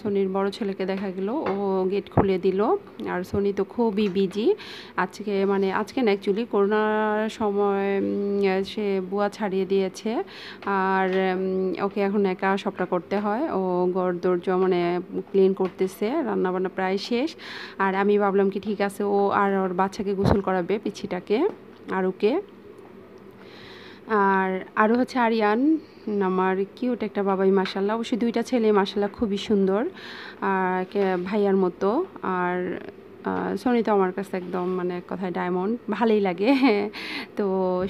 সোনির বড় ছেলেকে দেখা গেল ও গেট খুলে দিল আর সোনি তো খুবই বিজি আজকে মানে আজকে না অ্যাকচুয়ালি করোনার সময় সে বুয়া ছাড়িয়ে দিয়েছে আর ওকে এখন একা সবটা করতে হয় ও গড় দৌর্য মানে ক্লিন করতেছে রান্নাবান্না প্রায় শেষ আর আমি ভাবলাম কি ঠিক আছে ও আর ওর বাচ্চাকে গোসল করাবে পিছিটাকে আর ওকে আর আরও হচ্ছে আরিয়ান আমার কিউট একটা বাবাই মাসাল্লাহ অবশ্যই দুইটা ছেলে মাসাল্লাহ খুবই সুন্দর আর ভাইয়ার মতো আর সোনি তো আমার কাছে একদম মানে কথায় ডায়মন্ড ভালোই লাগে তো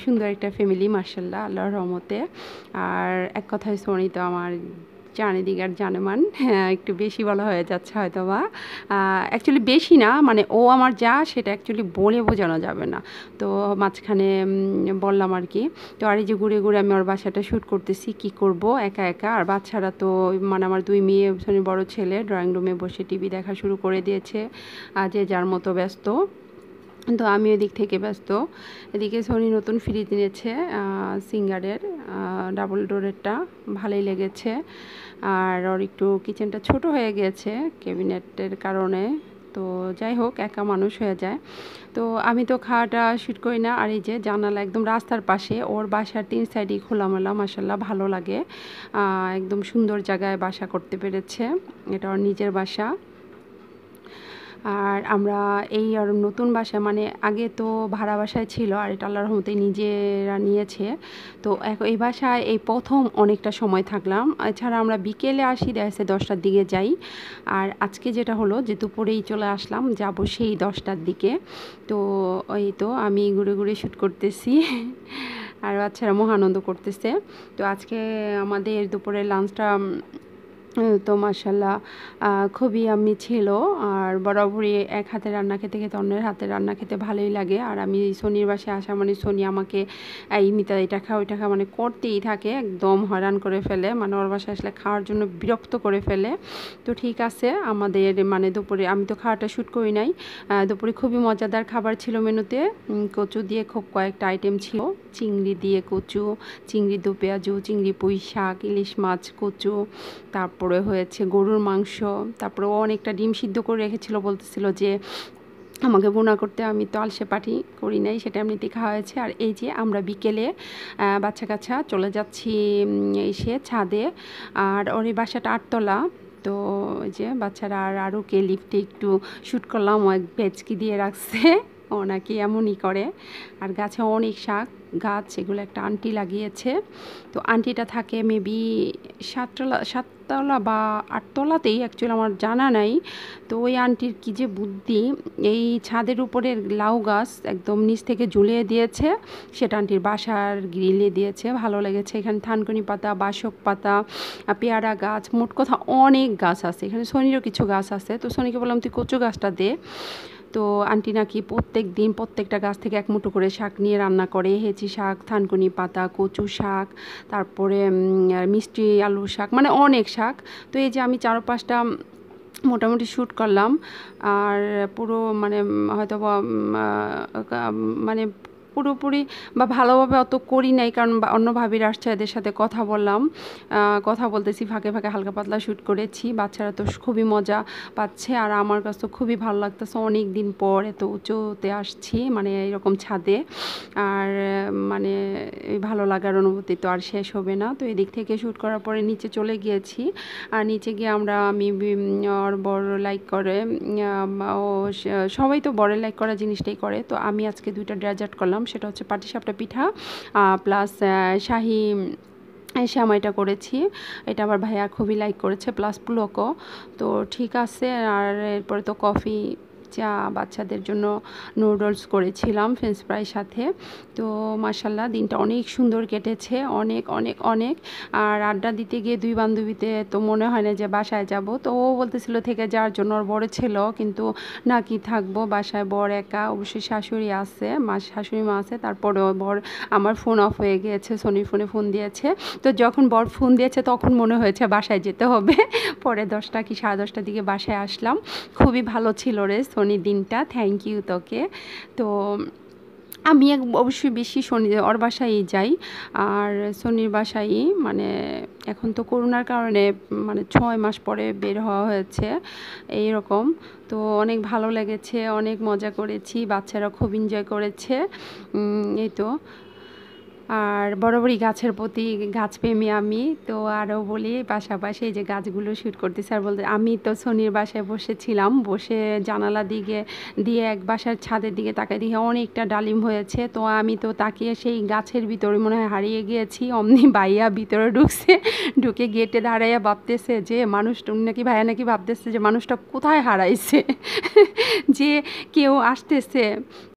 সুন্দর একটা ফ্যামিলি মার্শাল্লাহ আল্লাহর রহমতে আর এক কথায় সোনি তো আমার জানেদিক আর জানেমান হ্যাঁ, একটু বেশি বলা হয়ে যাচ্ছে হয়তো বা অ্যাকচুয়ালি বেশি না মানে ও আমার যা সেটা অ্যাকচুয়ালি বলে বোঝানো যাবে না তো মাঝখানে বললাম আর কি তো আর এই যে ঘুরে ঘুরে আমি ওর বাসাটা শ্যুট করতেছি কি করব একা একা আর বাচ্চারা তো মানে আমার দুই মেয়ে বড় ছেলে ড্রয়িং রুমে বসে টিভি দেখা শুরু করে দিয়েছে আজ যার মতো ব্যস্ত তো আমি ওদিক থেকে ব্যস্ত এদিকে সোনি নতুন ফ্রিজ নিয়েছে সিঙ্গারের ডাবল ডোরেরটা ভালোই লেগেছে আর ওর একটু কিচেনটা ছোট হয়ে গেছে ক্যাবিনেটের কারণে তো যাই হোক একা মানুষ হয়ে যায় তো আমি তো খাওয়াটা শুট করি না আর এই যে জানালা একদম রাস্তার পাশে ওর বাসার তিন সাইডই খোলামেলা মাসাল্লাহ ভালো লাগে একদম সুন্দর জায়গায় বাসা করতে পেরেছে এটা ওর নিজের বাসা আর আমরা এই আর নতুন বাসা মানে আগে তো ভাড়া বাসায় ছিল আর এটা আল্লাহর রহমতে নিজেরা নিয়েছে তো এই বাসায় এই প্রথম অনেকটা সময় থাকলাম এছাড়া আমরা বিকেলে আসি দেখাচ্ছে দশটার দিকে যাই আর আজকে যেটা হলো যে দুপুরেই চলে আসলাম যাব সেই দশটার দিকে তো এই তো আমি ঘুরে ঘুরে শ্যুট করতেছি আর বাচ্চারা মহানন্দ করতেছে তো আজকে আমাদের দুপুরের লাঞ্চটা তো মাসাল্লাহ খুবই আমি ছিল আর বরাবরই এক হাতে রান্না খেতে খেতে অন্যের হাতে রান্না খেতে ভালোই লাগে আর আমি শনির বাসে আসা মানে শনি আমাকে এই মিতা এটা খা ওইটা খা মানে করতেই থাকে একদম হয়রান করে ফেলে মানে ওর বাসায় আসলে খাওয়ার জন্য বিরক্ত করে ফেলে তো ঠিক আছে আমাদের মানে দুপুরে আমি তো খাওয়াটা শ্যুট করি নাই দুপুরে খুবই মজাদার খাবার ছিল মেনুতে কচু দিয়ে খুব কয়েকটা আইটেম ছিল চিংড়ি দিয়ে কচু চিংড়ি দু পেঁয়াজু চিংড়ি পুঁই শাক ইলিশ মাছ কচু তারপর তারপরে হয়েছে গরুর মাংস তারপরে অনেকটা ডিম সিদ্ধ করে রেখেছিল বলতেছিল যে আমাকে বোনা করতে আমি তো আলসে পাটি করি নাই সেটা এমনিতেই খাওয়া হয়েছে আর এই যে আমরা বিকেলে বাচ্চা কাচ্চা চলে যাচ্ছি এসে ছাদে আর ওর এই বাসাটা আটতলা তো যে বাচ্চারা আর আরও কে লিফটে একটু শ্যুট করলাম এক পেচকি দিয়ে রাখছে ও নাকি এমনই করে আর গাছে অনেক শাক গাছ এগুলো একটা আন্টি লাগিয়েছে তো আন্টিটা থাকে মেবি সাততলা সাততলা বা আটতলাতেই অ্যাকচুয়ালি আমার জানা নাই তো ওই আন্টির কী যে বুদ্ধি এই ছাদের উপরের লাউ গাছ একদম নিচ থেকে ঝুলিয়ে দিয়েছে সেটা আন্টির বাসার গ্রিলে দিয়েছে ভালো লেগেছে এখানে থানকুনি পাতা বাসক পাতা পেয়ারা গাছ মোট কথা অনেক গাছ আছে এখানে শনিরও কিছু গাছ আছে তো শনিকে বললাম তুই কচু গাছটা দে তো আন্টি নাকি প্রত্যেক দিন প্রত্যেকটা গাছ থেকে এক মুঠো করে শাক নিয়ে রান্না করে হেঁচি শাক থানকুনি পাতা কচু শাক তারপরে মিষ্টি আলু শাক মানে অনেক শাক তো এই যে আমি চার পাঁচটা মোটামুটি শ্যুট করলাম আর পুরো মানে হয়তো মানে পুরোপুরি বা ভালোভাবে অত করি নাই কারণ অন্য ভাবির আসছে এদের সাথে কথা বললাম কথা বলতেছি ফাঁকে ফাঁকে হালকা পাতলা শ্যুট করেছি বাচ্চারা তো খুবই মজা পাচ্ছে আর আমার কাছে তো খুবই ভালো লাগতেছে অনেক দিন পর এত উঁচুতে আসছি মানে এরকম ছাদে আর মানে ভালো লাগার অনুভূতি তো আর শেষ হবে না তো এদিক থেকে শ্যুট করার পরে নিচে চলে গিয়েছি আর নিচে গিয়ে আমরা আমি আর বড় লাইক করে ও সবাই তো বড় লাইক করা জিনিসটাই করে তো আমি আজকে দুইটা ডেজার্ট করলাম সেটা হচ্ছে পাটিসাপটা পিঠা প্লাস শাহি এটা করেছি এটা আমার ভাইয়া খুবই লাইক করেছে প্লাস পুলকও তো ঠিক আছে আর এরপরে তো কফি চা বাচ্চাদের জন্য নুডলস করেছিলাম ফ্রেঞ্চ ফ্রাই সাথে তো মাসাল্লাহ দিনটা অনেক সুন্দর কেটেছে অনেক অনেক অনেক আর আড্ডা দিতে গিয়ে দুই বান্ধবীতে তো মনে হয় না যে বাসায় যাব তো ও বলতেছিল থেকে যাওয়ার জন্য ওর বড় ছিল কিন্তু নাকি থাকবো বাসায় বর একা অবশ্যই শাশুড়ি আছে মা শাশুড়ি মা আছে তারপরে বর আমার ফোন অফ হয়ে গিয়েছে সোনির ফোনে ফোন দিয়েছে তো যখন বর ফোন দিয়েছে তখন মনে হয়েছে বাসায় যেতে হবে পরে দশটা কি সাড়ে দশটার দিকে বাসায় আসলাম খুবই ভালো ছিল রে শনি দিনটা থ্যাংক ইউ তোকে তো আমি এক অবশ্যই বেশি শনি ওর বাসায় যাই আর শনির বাসায় মানে এখন তো করোনার কারণে মানে ছয় মাস পরে বের হওয়া হয়েছে এই রকম তো অনেক ভালো লেগেছে অনেক মজা করেছি বাচ্চারা খুব এনজয় করেছে এই তো আর বরাবরই গাছের প্রতি গাছপ্রেমী আমি তো আরও বলি পাশাপাশি যে গাছগুলো শ্যুট করতে আর বলতে আমি তো সনির বাসায় বসেছিলাম বসে জানালা দিকে দিয়ে এক বাসার ছাদের দিকে তাকে দিয়ে অনেকটা ডালিম হয়েছে তো আমি তো তাকিয়ে সেই গাছের ভিতরে মনে হয় হারিয়ে গিয়েছি অমনি বাইয়া ভিতরে ঢুকছে ঢুকে গেটে দাঁড়াইয়া ভাবতেছে যে মানুষ নাকি ভাইয়া নাকি ভাবতেছে যে মানুষটা কোথায় হারাইছে যে কেউ আসতেছে